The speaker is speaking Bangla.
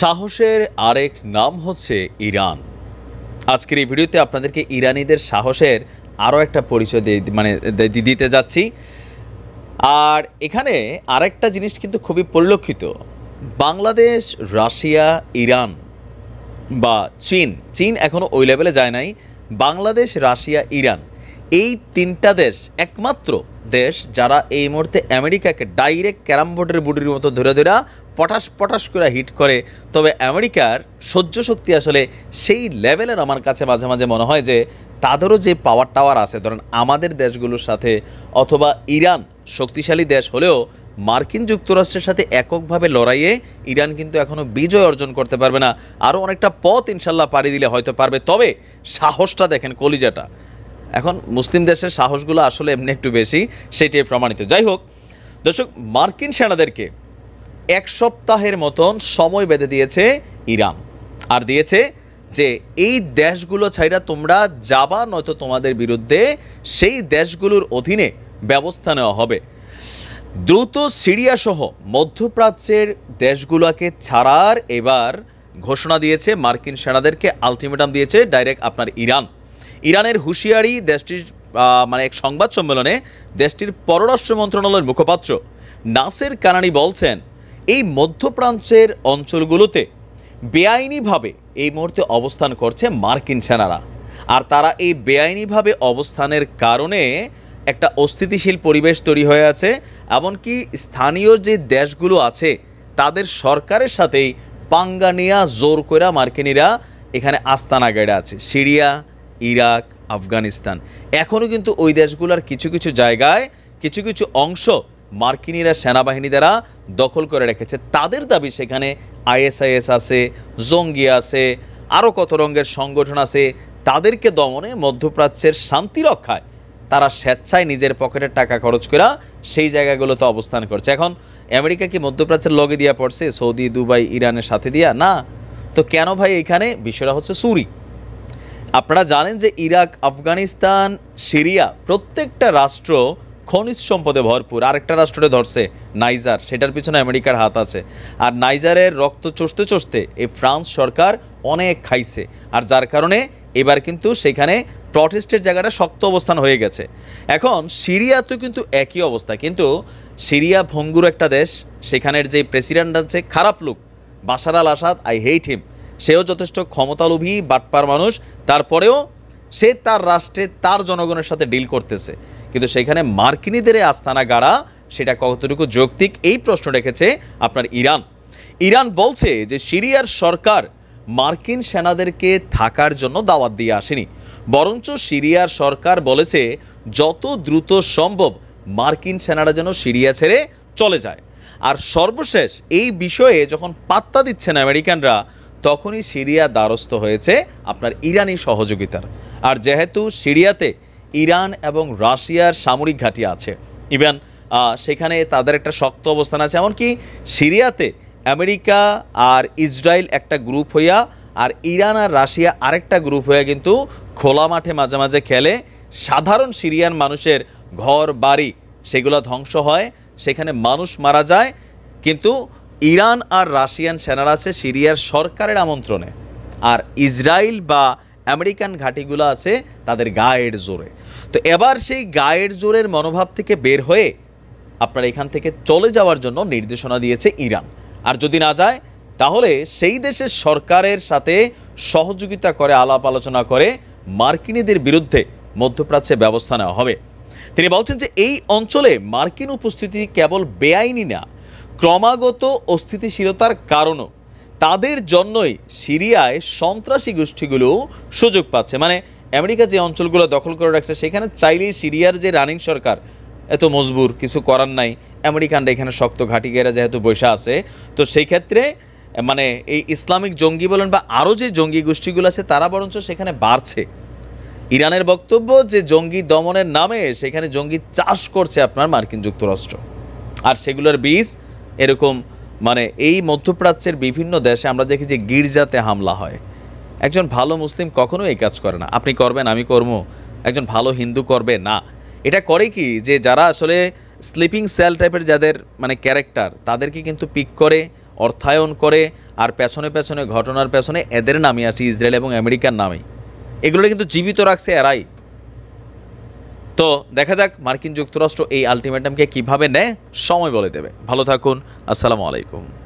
সাহসের আরেক নাম হচ্ছে ইরান আজকের এই ভিডিওতে আপনাদেরকে ইরানিদের সাহসের আরও একটা পরিচয় মানে দিতে যাচ্ছি আর এখানে আরেকটা জিনিস কিন্তু খুবই পরিলক্ষিত বাংলাদেশ রাশিয়া ইরান বা চীন চীন এখনও ওই লেভেলে যায় নাই বাংলাদেশ রাশিয়া ইরান এই তিনটা দেশ একমাত্র দেশ যারা এই মুহূর্তে আমেরিকাকে ডাইরেক্ট ক্যারাম বোর্ডের বুটির মতো ধরে ধরে পটাশ পটাশ করে হিট করে তবে আমেরিকার সহ্য শক্তি আসলে সেই লেভেলের আমার কাছে মাঝে মাঝে মনে হয় যে তাদেরও যে পাওয়ার টাওয়ার আছে ধরেন আমাদের দেশগুলোর সাথে অথবা ইরান শক্তিশালী দেশ হলেও মার্কিন যুক্তরাষ্ট্রের সাথে এককভাবে লড়াইয়ে ইরান কিন্তু এখনও বিজয় অর্জন করতে পারবে না আরও অনেকটা পথ ইনশাল্লাহ পাড়ি দিলে হয়তো পারবে তবে সাহসটা দেখেন কলিজাটা এখন মুসলিম দেশের সাহসগুলো আসলে এমনি একটু বেশি সেটাই প্রমাণিত যাই হোক দর্শক মার্কিন সেনাদেরকে এক সপ্তাহের মতন সময় বেঁধে দিয়েছে ইরান আর দিয়েছে যে এই দেশগুলো ছাইরা তোমরা যাবা নয়তো তোমাদের বিরুদ্ধে সেই দেশগুলোর অধীনে ব্যবস্থা নেওয়া হবে দ্রুত সিরিয়াসহ মধ্যপ্রাচ্যের দেশগুলোকে ছাড়ার এবার ঘোষণা দিয়েছে মার্কিন সেনাদেরকে আলটিমেটাম দিয়েছে ডাইরেক্ট আপনার ইরান ইরানের হুঁশিয়ারি দেশটির মানে এক সংবাদ সম্মেলনে দেশটির পররাষ্ট্র মন্ত্রণালয়ের মুখপাত্র নাসের কানানি বলছেন এই মধ্যপ্রাঞ্চের অঞ্চলগুলোতে বেআইনিভাবে এই মুহূর্তে অবস্থান করছে মার্কিন সেনারা আর তারা এই বেআইনিভাবে অবস্থানের কারণে একটা অস্থিতিশীল পরিবেশ তৈরি হয়ে আছে এমনকি স্থানীয় যে দেশগুলো আছে তাদের সরকারের সাথেই পাঙ্গা নেয়া জোর করা মার্কিনিরা এখানে আস্তানা গেড়ে আছে সিরিয়া ইরাক আফগানিস্তান এখনও কিন্তু ওই দেশগুলোর কিছু কিছু জায়গায় কিছু কিছু অংশ মার্কিনিরা সেনাবাহিনী দ্বারা দখল করে রেখেছে তাদের দাবি সেখানে আইএসআইএস আছে জঙ্গি আছে আরও কত রঙের সংগঠন আছে তাদেরকে দমনে মধ্যপ্রাচ্যের শান্তি রক্ষায় তারা স্বেচ্ছায় নিজের পকেটের টাকা খরচ করে সেই জায়গাগুলোতে অবস্থান করছে এখন আমেরিকা কি মধ্যপ্রাচ্যের লগে দিয়া পড়ছে সৌদি দুবাই ইরানের সাথে দিয়া না তো কেন ভাই এখানে বিষয়টা হচ্ছে সুরি আপনারা জানেন যে ইরাক আফগানিস্তান সিরিয়া প্রত্যেকটা রাষ্ট্র খনিজ সম্পদে ভরপুর আরেকটা রাষ্ট্রে ধরছে নাইজার সেটার পিছনে আমেরিকার হাত আছে আর নাইজারের রক্ত চষতে চষতে এই ফ্রান্স সরকার অনেক খাইছে আর যার কারণে এবার কিন্তু সেখানে প্রটেস্টের জায়গাটা শক্ত অবস্থান হয়ে গেছে এখন সিরিয়া তো কিন্তু একই অবস্থা কিন্তু সিরিয়া ভঙ্গুর একটা দেশ সেখানের যে প্রেসিডেন্ট আছে খারাপ লোক Bashar al Assad I hate him সেও যথেষ্ট ক্ষমতালোভী বাটপার মানুষ তারপরেও সে তার রাষ্ট্রে তার জনগণের সাথে ডিল করতেছে কিন্তু সেখানে মার্কিনীদের আস্তানা গাড়া সেটা কতটুকু যৌক্তিক এই প্রশ্ন রেখেছে আপনার ইরান ইরান বলছে যে সিরিয়ার সরকার মার্কিন সেনাদেরকে থাকার জন্য দাওয়াত দিয়ে আসেনি বরঞ্চ সিরিয়ার সরকার বলেছে যত দ্রুত সম্ভব মার্কিন সেনারা যেন সিরিয়া ছেড়ে চলে যায় আর সর্বশেষ এই বিষয়ে যখন পাত্তা দিচ্ছেন আমেরিকানরা তখনই সিরিয়া দ্বারস্থ হয়েছে আপনার ইরানি সহযোগিতার আর যেহেতু সিরিয়াতে ইরান এবং রাশিয়ার সামরিক ঘাঁটি আছে ইভেন সেখানে তাদের একটা শক্ত অবস্থান আছে এমনকি সিরিয়াতে আমেরিকা আর ইসরায়েল একটা গ্রুপ হইয়া আর ইরান আর রাশিয়া আরেকটা গ্রুপ হইয়া কিন্তু খোলা মাঠে মাঝে মাঝে খেলে সাধারণ সিরিয়ান মানুষের ঘর বাড়ি সেগুলো ধ্বংস হয় সেখানে মানুষ মারা যায় কিন্তু ইরান আর রাশিয়ান সেনারা আছে সিরিয়ার সরকারের আমন্ত্রণে আর ইসরায়েল বা আমেরিকান ঘাঁটিগুলো আছে তাদের গায়ের জোরে তো এবার সেই গায়ের জোরের মনোভাব থেকে বের হয়ে আপনার এখান থেকে চলে যাওয়ার জন্য নির্দেশনা দিয়েছে ইরান আর যদি না যায় তাহলে সেই দেশের সরকারের সাথে সহযোগিতা করে আলাপ আলোচনা করে মার্কিনীদের বিরুদ্ধে মধ্যপ্রাচ্যে ব্যবস্থা নেওয়া হবে তিনি বলছেন যে এই অঞ্চলে মার্কিন উপস্থিতি কেবল বেআইনি না ক্রমাগত অস্থিতিশীলতার কারণও তাদের জন্যই সিরিয়ায় সন্ত্রাসী গোষ্ঠীগুলো সুযোগ পাচ্ছে মানে আমেরিকা যে অঞ্চলগুলো দখল করে রাখছে সেখানে চাইলেই সিরিয়ার যে রানিং সরকার এত মজবুর কিছু করার নাই আমেরিকানরা এখানে শক্ত ঘাঁটি গেরা যেহেতু বৈশা আছে তো সেই ক্ষেত্রে মানে এই ইসলামিক জঙ্গি বলেন বা আরও যে জঙ্গি গোষ্ঠীগুলো আছে তারা বরঞ্চ সেখানে বাড়ছে ইরানের বক্তব্য যে জঙ্গি দমনের নামে সেখানে জঙ্গি চাষ করছে আপনার মার্কিন যুক্তরাষ্ট্র আর সেগুলোর বীজ এরকম মানে এই মধ্যপ্রাচ্যের বিভিন্ন দেশে আমরা দেখি যে গির্জাতে হামলা হয় একজন ভালো মুসলিম কখনো এই কাজ করে না আপনি করবেন আমি কর্ম একজন ভালো হিন্দু করবে না এটা করে কি যে যারা আসলে স্লিপিং সেল টাইপের যাদের মানে ক্যারেক্টার তাদেরকে কিন্তু পিক করে অর্থায়ন করে আর পেছনে পেছনে ঘটনার পেছনে এদের নামে আছে ইসরায়েল এবং আমেরিকার নামে এগুলো কিন্তু জীবিত রাখছে এরাই তো দেখা যাক মার্কিন যুক্তরাষ্ট্র এই আলটিমেটামকে কিভাবে নেয় সময় বলে দেবে ভালো থাকুন আসসালামু আলাইকুম